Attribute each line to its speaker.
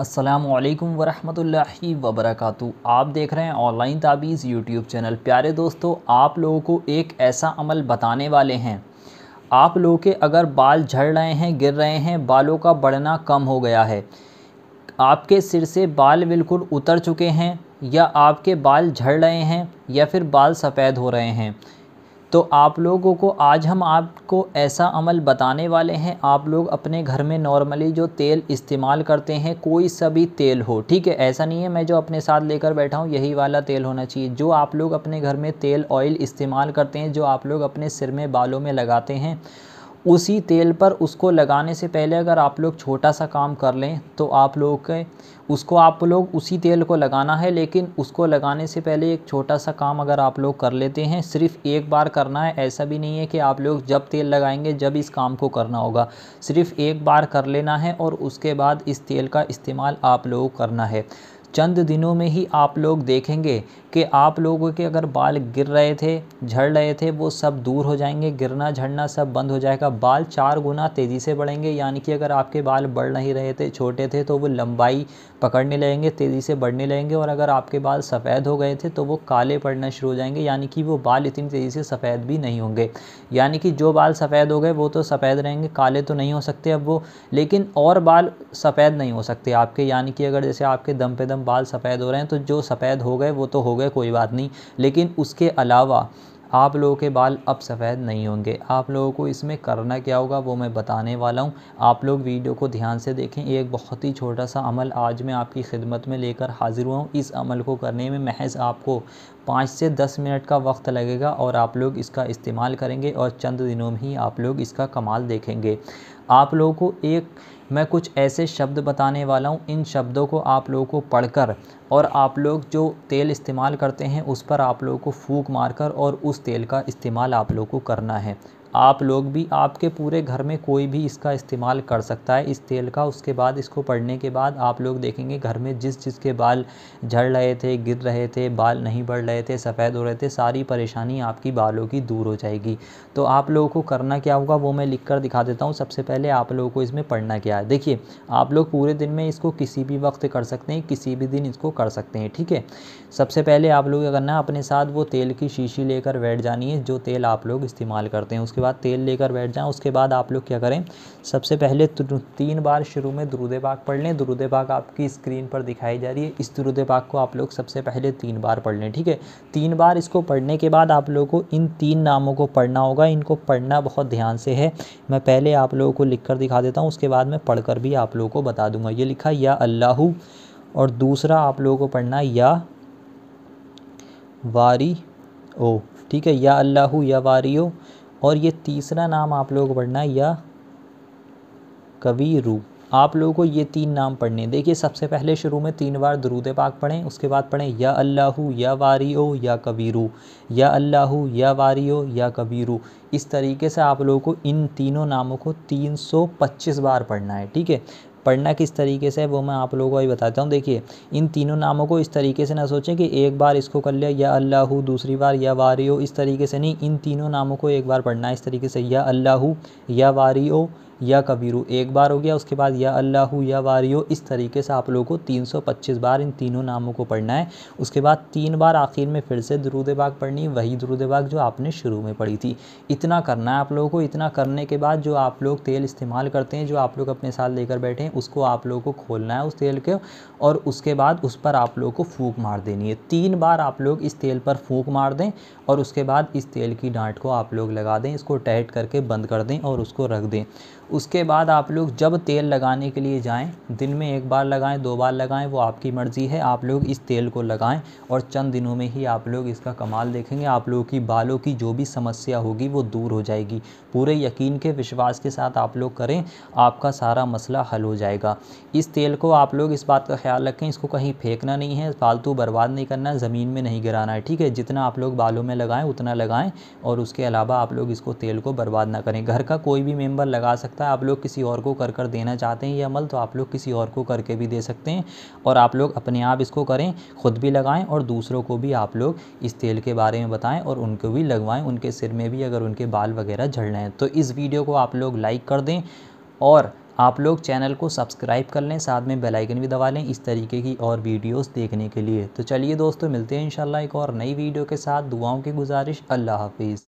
Speaker 1: असलकम वरहमतुल्लि वबरक आप देख रहे हैं ऑनलाइन ताबीज़ यूट्यूब चैनल प्यारे दोस्तों आप लोगों को एक ऐसा अमल बताने वाले हैं आप लोगों के अगर बाल झड़ रहे हैं गिर रहे हैं बालों का बढ़ना कम हो गया है आपके सिर से बाल बिल्कुल उतर चुके हैं या आपके बाल झड़ रहे हैं या फिर बाल सफ़ेद हो रहे हैं तो आप लोगों को आज हम आपको ऐसा अमल बताने वाले हैं आप लोग अपने घर में नॉर्मली जो तेल इस्तेमाल करते हैं कोई सा भी तेल हो ठीक है ऐसा नहीं है मैं जो अपने साथ लेकर बैठा हूँ यही वाला तेल होना चाहिए जो आप लोग अपने घर में तेल ऑयल इस्तेमाल करते हैं जो आप लोग अपने सिर में बालों में लगाते हैं उसी तेल पर उसको लगाने से पहले अगर आप लोग छोटा सा काम कर लें तो आप लोग के उसको आप लोग उसी तेल को लगाना है लेकिन उसको लगाने से पहले एक छोटा सा काम अगर आप लोग कर लेते हैं सिर्फ एक बार करना है ऐसा भी नहीं है कि आप लोग जब तेल लगाएंगे जब इस काम को करना होगा सिर्फ एक बार कर लेना है और उसके बाद इस तेल का इस्तेमाल आप लोग करना है चंद दिनों में ही आप लोग देखेंगे कि आप लोगों के अगर बाल गिर रहे थे झड़ रहे थे वो सब दूर हो जाएंगे गिरना झड़ना सब बंद हो जाएगा बाल चार गुना तेज़ी से बढ़ेंगे यानी कि अगर आपके बाल बढ़ नहीं रहे थे छोटे थे तो वो लंबाई पकड़ने लगेंगे तेज़ी से बढ़ने लगेंगे और अगर आपके बाल सफ़ेद हो गए थे तो वो काले पड़ना शुरू हो जाएंगे यानी कि वो बाल इतनी तेज़ी से सफ़ेद भी नहीं होंगे यानी कि जो बाल सफ़ेद हो गए वो तो सफ़ेद रहेंगे काले तो नहीं हो सकते अब वो लेकिन और बाल सफ़ेद नहीं हो सकते आपके यानी कि अगर जैसे आपके दम पे दम एकदम बाल सफ़ेद हो रहे हैं तो जो सफ़ेद हो गए वो तो हो गए कोई बात नहीं लेकिन उसके अलावा आप लोगों के बाल अब सफ़ेद नहीं होंगे आप लोगों को इसमें करना क्या होगा वो मैं बताने वाला हूँ आप लोग वीडियो को ध्यान से देखें एक बहुत ही छोटा सा अमल आज मैं आपकी खिदमत में लेकर हाज़िर हुआ हूँ इस अमल को करने में महज आपको पाँच से दस मिनट का वक्त लगेगा और आप लोग इसका इस्तेमाल करेंगे और चंद दिनों में ही आप लोग इसका कमाल देखेंगे आप लोगों को एक मैं कुछ ऐसे शब्द बताने वाला हूँ इन शब्दों को आप लोगों को पढ़कर और आप लोग जो तेल इस्तेमाल करते हैं उस पर आप लोगों को फूंक मारकर और उस तेल का इस्तेमाल आप लोगों को करना है आप लोग भी आपके पूरे घर में कोई भी इसका इस्तेमाल कर सकता है इस तेल का उसके बाद इसको पढ़ने के बाद आप लोग देखेंगे घर में जिस जिसके बाल झड़ रहे थे गिर रहे थे बाल नहीं बढ़ रहे थे सफ़ेद हो रहे थे सारी परेशानी आपकी बालों की दूर हो जाएगी तो आप लोगों को करना क्या होगा वो मैं लिख कर दिखा देता हूँ सबसे पहले आप लोगों को इसमें पढ़ना क्या है देखिए आप लोग पूरे दिन में इसको किसी भी वक्त कर सकते हैं किसी भी दिन इसको कर सकते हैं ठीक है सबसे पहले आप लोग क्या करना है अपने साथ वो तेल की शीशी लेकर बैठ जानी है जो तेल आप लोग इस्तेमाल करते हैं उसके उसके बाद तेल लेकर बैठ जाएं उसके बाद आप लोग क्या करें सबसे पहले तीन बार शुरू में दुरुद पाक पढ़ लें दुरुद पाक आपकी स्क्रीन पर दिखाई जा रही है इस दुरुद पाक को आप लोग सबसे पहले तीन बार पढ़ लें ठीक है तीन बार इसको पढ़ने के बाद आप लोगों को इन तीन नामों को पढ़ना होगा इनको पढ़ना बहुत ध्यान से है मैं पहले आप लोगों को लिख कर दिखा देता हूँ उसके बाद मैं पढ़कर भी आप लोगों को बता दूंगा ये लिखा या अल्लाह और दूसरा आप लोगों को पढ़ना या वारी ओ ठीक है या अल्लाह या वारी ओ और ये तीसरा नाम आप लोगों को पढ़ना है या कवि आप लोगों को ये तीन नाम पढ़ने देखिए सबसे पहले शुरू में तीन बार दरूद पाक पढ़ें उसके बाद पढ़ें या अल्लाह या वारियो या कबीरू या अल्लाहू या वारियो या कबीरू इस तरीके से आप लोगों को इन तीनों नामों को 325 बार पढ़ना है ठीक है पढ़ना किस तरीके से है वो मैं आप लोगों को अभी बताता हूँ देखिए इन तीनों नामों को इस तरीके से ना सोचें कि एक बार इसको कर लिया या अल्लाह दूसरी बार या वारी इस तरीके से नहीं इन तीनों नामों को एक बार पढ़ना है इस तरीके से या अल्लाह या वारी या कबीरू एक बार हो गया उसके बाद या अल्लाह या वारियो इस तरीके से आप लोगों को 325 बार इन तीनों नामों को पढ़ना है उसके बाद तीन बार आखिर में फिर से दरूद बाग पढ़नी वही दरूद बाग जो आपने शुरू में पढ़ी थी इतना करना है आप लोगों को इतना करने के बाद जो आप लोग तेल इस्तेमाल करते हैं जो आप लोग अपने साथ लेकर बैठे हैं उसको आप लोगों को खोलना है उस तेल के और उसके बाद उस पर आप लोगों को फूक मार देनी है तीन बार आप लोग इस तेल पर फूक मार दें और उसके बाद इस तेल की डांट को आप लोग लगा दें इसको टाइट करके बंद कर दें और उसको रख दें उसके बाद आप लोग जब तेल लगाने के लिए जाएं दिन में एक बार लगाएं दो बार लगाएं वो आपकी मर्ज़ी है आप लोग इस तेल को लगाएं और चंद दिनों में ही आप लोग इसका कमाल देखेंगे आप लोगों की बालों की जो भी समस्या होगी वो दूर हो जाएगी पूरे यकीन के विश्वास के साथ आप लोग करें आपका सारा मसला हल हो जाएगा इस तेल को आप लोग इस बात का ख्याल रखें इसको कहीं फेंकना नहीं है फालतू बर्बाद नहीं करना ज़मीन में नहीं गिराना है ठीक है जितना आप लोग बालों में लगाएँ उतना लगाएँ और उसके अलावा आप लोग इसको तेल को बर्बाद ना करें घर का कोई भी मेम्बर लगा सकते सकता है आप लोग किसी और को कर कर देना चाहते हैं ये अमल तो आप लोग किसी और को करके भी दे सकते हैं और आप लोग अपने आप इसको करें ख़ुद भी लगाएं और दूसरों को भी आप लोग इस तेल के बारे में बताएं और उनको भी लगवाएं उनके सिर में भी अगर उनके बाल वगैरह रहे हैं तो इस वीडियो को आप लोग लाइक कर दें और आप लोग चैनल को सब्सक्राइब कर लें साथ में बेल आइकन भी दबा लें इस तरीके की और वीडियोस देखने के लिए तो चलिए दोस्तों मिलते हैं इंशाल्लाह एक और नई वीडियो के साथ दुआओं की गुजारिश अल्लाह हाफिज़